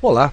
Olá,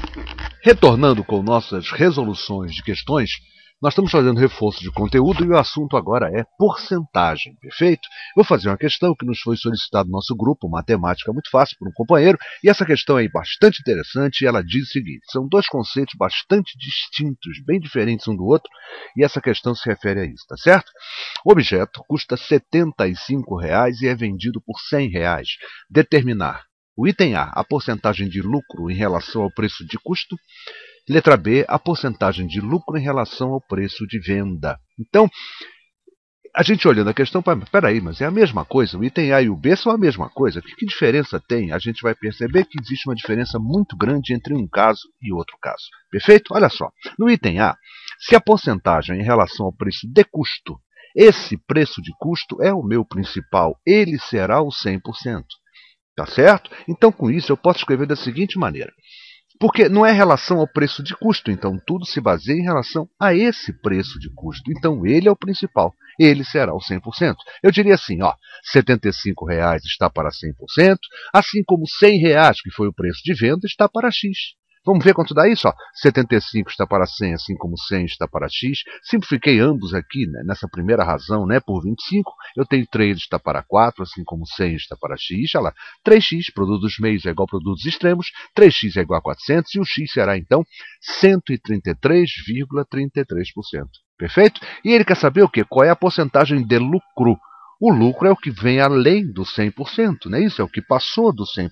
Retornando com nossas resoluções de questões, nós estamos fazendo reforço de conteúdo e o assunto agora é porcentagem, perfeito? Vou fazer uma questão que nos foi solicitada no nosso grupo, matemática é muito fácil, por um companheiro, e essa questão é bastante interessante e ela diz o seguinte, são dois conceitos bastante distintos, bem diferentes um do outro, e essa questão se refere a isso, tá certo? O objeto custa R$ 75 reais e é vendido por R$ 100. Reais. Determinar o item A, a porcentagem de lucro em relação ao preço de custo. Letra B, a porcentagem de lucro em relação ao preço de venda. Então, a gente olhando a questão, aí, mas é a mesma coisa, o item A e o B são a mesma coisa, que, que diferença tem? A gente vai perceber que existe uma diferença muito grande entre um caso e outro caso. Perfeito? Olha só, no item A, se a porcentagem em relação ao preço de custo, esse preço de custo é o meu principal, ele será o 100%. Tá certo? Então, com isso, eu posso escrever da seguinte maneira. Porque não é relação ao preço de custo, então tudo se baseia em relação a esse preço de custo. Então ele é o principal, ele será o 100%. Eu diria assim, ó, R$ 75,00 está para 100%, assim como R$ 100,00, que foi o preço de venda, está para X. Vamos ver quanto dá isso? Ó. 75 está para 100, assim como 100 está para x. Simplifiquei ambos aqui né, nessa primeira razão né, por 25. Eu tenho 3 está para 4, assim como 100 está para x. Olha lá, 3x, produto dos meios, é igual a produto dos extremos. 3x é igual a 400 e o x será, então, 133,33%. perfeito? E ele quer saber o quê? Qual é a porcentagem de lucro o lucro é o que vem além do 100%, né? isso é o que passou do 100%,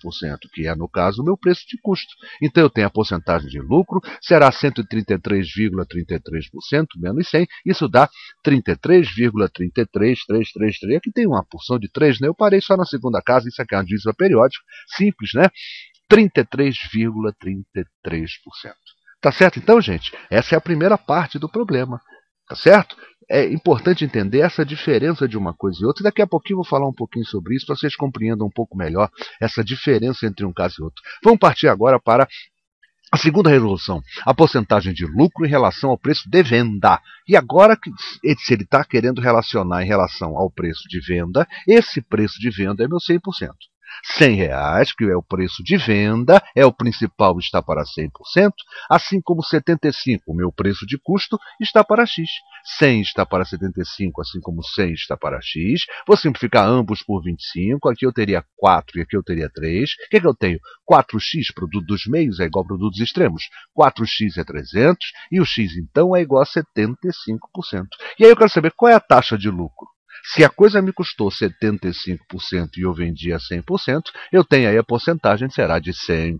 que é, no caso, o meu preço de custo. Então, eu tenho a porcentagem de lucro, será 133,33% menos 100, isso dá 33,33333, aqui tem uma porção de 3, né? eu parei só na segunda casa, isso aqui é uma dízima periódica, simples, né? 33,33%. Tá certo então, gente? Essa é a primeira parte do problema. Tá certo? é importante entender essa diferença de uma coisa e outra. Daqui a pouquinho eu vou falar um pouquinho sobre isso, para vocês compreendam um pouco melhor essa diferença entre um caso e outro. Vamos partir agora para a segunda resolução, a porcentagem de lucro em relação ao preço de venda. E agora, se ele está querendo relacionar em relação ao preço de venda, esse preço de venda é meu 100%. 100 reais, que é o preço de venda, é o principal, está para 100%, assim como 75, o meu preço de custo, está para X. 100 está para 75, assim como 100 está para X. Vou simplificar ambos por 25, aqui eu teria 4 e aqui eu teria 3. O que, é que eu tenho? 4x, produto dos meios, é igual a produto dos extremos. 4x é 300 e o x, então, é igual a 75%. E aí eu quero saber qual é a taxa de lucro. Se a coisa me custou 75% e eu vendi a 100%, eu tenho aí a porcentagem será de 100%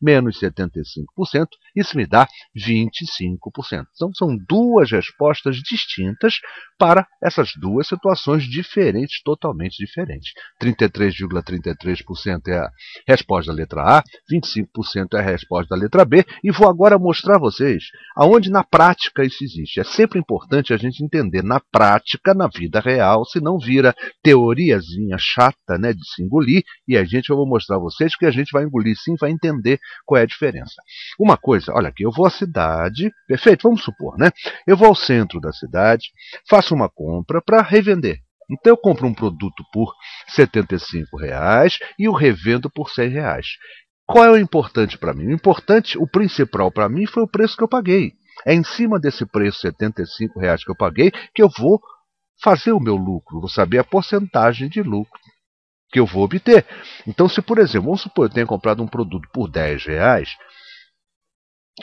menos 75%, isso me dá 25%. Então, são duas respostas distintas para essas duas situações diferentes, totalmente diferentes. 33,33% ,33 é a resposta da letra A, 25% é a resposta da letra B. E vou agora mostrar a vocês aonde na prática isso existe. É sempre importante a gente entender na prática, na vida real, se não vira teoriazinha chata né, de se engolir. E a gente, eu vou mostrar a vocês que a gente vai engolir sim, vai entender qual é a diferença. Uma coisa pensa, olha aqui, eu vou à cidade, perfeito, vamos supor, né? Eu vou ao centro da cidade, faço uma compra para revender. Então eu compro um produto por R$ 75,00 e o revendo por R$ 100,00. Qual é o importante para mim? O importante, o principal para mim foi o preço que eu paguei. É em cima desse preço R$ 75,00 que eu paguei que eu vou fazer o meu lucro, vou saber a porcentagem de lucro que eu vou obter. Então, se por exemplo, vamos supor, eu tenha comprado um produto por R$ reais,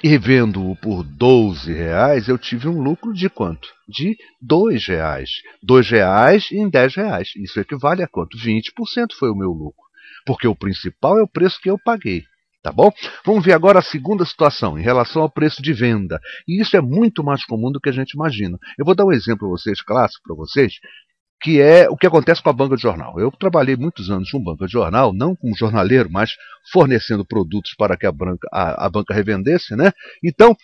e vendo-o por 12 reais, eu tive um lucro de quanto? De 2 reais. 2 reais em 10 reais. Isso equivale a quanto? 20% foi o meu lucro. Porque o principal é o preço que eu paguei. Tá bom? Vamos ver agora a segunda situação, em relação ao preço de venda. E isso é muito mais comum do que a gente imagina. Eu vou dar um exemplo para vocês, clássico para vocês, que é o que acontece com a banca de jornal. Eu trabalhei muitos anos com banca de jornal, não como jornaleiro, mas fornecendo produtos para que a, banca a, a banca revendesse. Né? Então,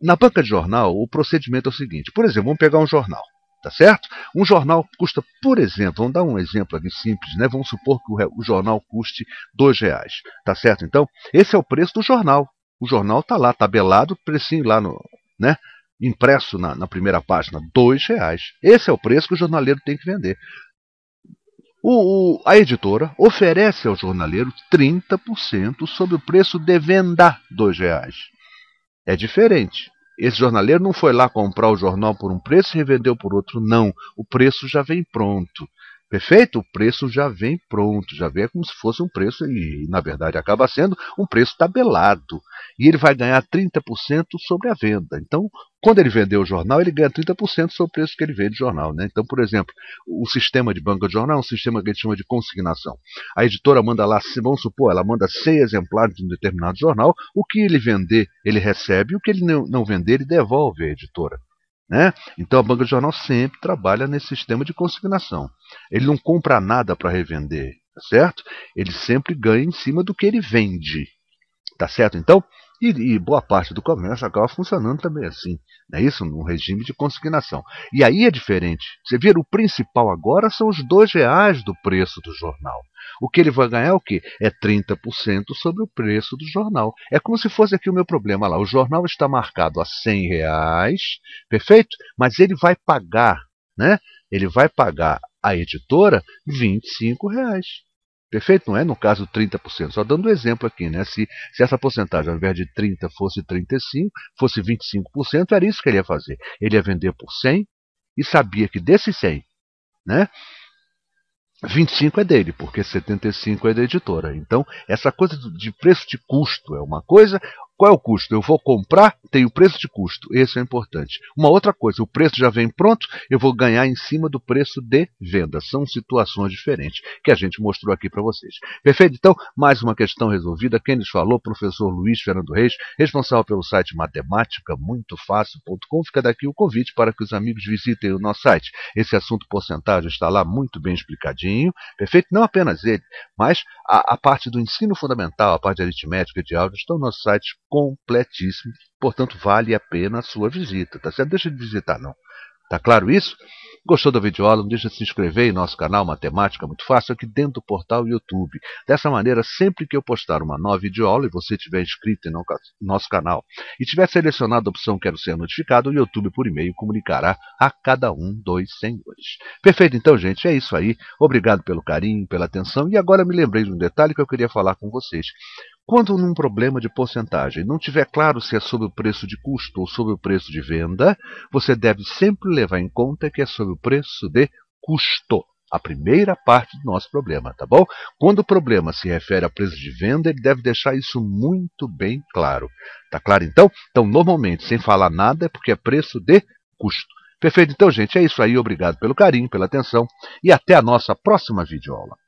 na banca de jornal, o procedimento é o seguinte. Por exemplo, vamos pegar um jornal. Tá certo? Um jornal custa, por exemplo, vamos dar um exemplo aqui simples, né? Vamos supor que o, o jornal custe dois reais, tá certo? Então, esse é o preço do jornal. O jornal tá lá, tabelado, precinho lá no, né? impresso na, na primeira página, dois reais. Esse é o preço que o jornaleiro tem que vender. O, o, a editora oferece ao jornaleiro 30% sobre o preço de venda, dois reais. É diferente. Esse jornaleiro não foi lá comprar o jornal por um preço e revendeu por outro, não. O preço já vem pronto. Perfeito? O preço já vem pronto, já vem como se fosse um preço, e na verdade acaba sendo um preço tabelado. E ele vai ganhar 30% sobre a venda. Então, quando ele vender o jornal, ele ganha 30% sobre o preço que ele vende o jornal. Né? Então, por exemplo, o sistema de banca de jornal é um sistema que a gente chama de consignação. A editora manda lá, vamos supor, ela manda 100 exemplares de um determinado jornal, o que ele vender, ele recebe, o que ele não vender, ele devolve à editora. Né? Então a banca de jornal sempre trabalha nesse sistema de consignação. Ele não compra nada para revender, tá certo? Ele sempre ganha em cima do que ele vende, tá certo? Então e, e, boa parte do comércio acaba funcionando também assim. Não é isso? Num regime de consignação. E aí é diferente. Você vira, o principal agora são os dois reais do preço do jornal. O que ele vai ganhar é o quê? É 30% sobre o preço do jornal. É como se fosse aqui o meu problema lá. O jornal está marcado a 100 reais, perfeito? Mas ele vai pagar, né? Ele vai pagar a editora 25 reais. Perfeito? Não é no caso 30%. Só dando um exemplo aqui, né? Se, se essa porcentagem, ao invés de 30, fosse 35, fosse 25%, era isso que ele ia fazer. Ele ia vender por 100 e sabia que desses 100, né? 25 é dele, porque 75 é da editora. Então, essa coisa de preço de custo é uma coisa, qual é o custo? Eu vou comprar, tem o preço de custo. Esse é importante. Uma outra coisa, o preço já vem pronto, eu vou ganhar em cima do preço de venda. São situações diferentes que a gente mostrou aqui para vocês. Perfeito? Então, mais uma questão resolvida. Quem nos falou? Professor Luiz Fernando Reis, responsável pelo site Matemática matemáticamuitofácil.com. Fica daqui o convite para que os amigos visitem o nosso site. Esse assunto porcentagem está lá muito bem explicadinho. Perfeito? Não apenas ele, mas a, a parte do ensino fundamental, a parte aritmética e de áudio, estão no nosso site completíssimo. Portanto, vale a pena a sua visita, tá certo? Deixa de visitar, não. Tá claro isso? Gostou da videoaula? Não deixa de se inscrever em nosso canal Matemática Muito Fácil aqui dentro do portal YouTube. Dessa maneira, sempre que eu postar uma nova videoaula e você estiver inscrito em nosso canal e tiver selecionado a opção Quero Ser Notificado, o YouTube por e-mail comunicará a cada um dos senhores. Perfeito, então, gente, é isso aí. Obrigado pelo carinho, pela atenção. E agora me lembrei de um detalhe que eu queria falar com vocês. Quando num problema de porcentagem não tiver claro se é sobre o preço de custo ou sobre o preço de venda, você deve sempre levar em conta que é sobre o preço de custo a primeira parte do nosso problema, tá bom? Quando o problema se refere a preço de venda, ele deve deixar isso muito bem claro. Tá claro então? Então, normalmente, sem falar nada, é porque é preço de custo. Perfeito? Então, gente, é isso aí. Obrigado pelo carinho, pela atenção e até a nossa próxima videoaula.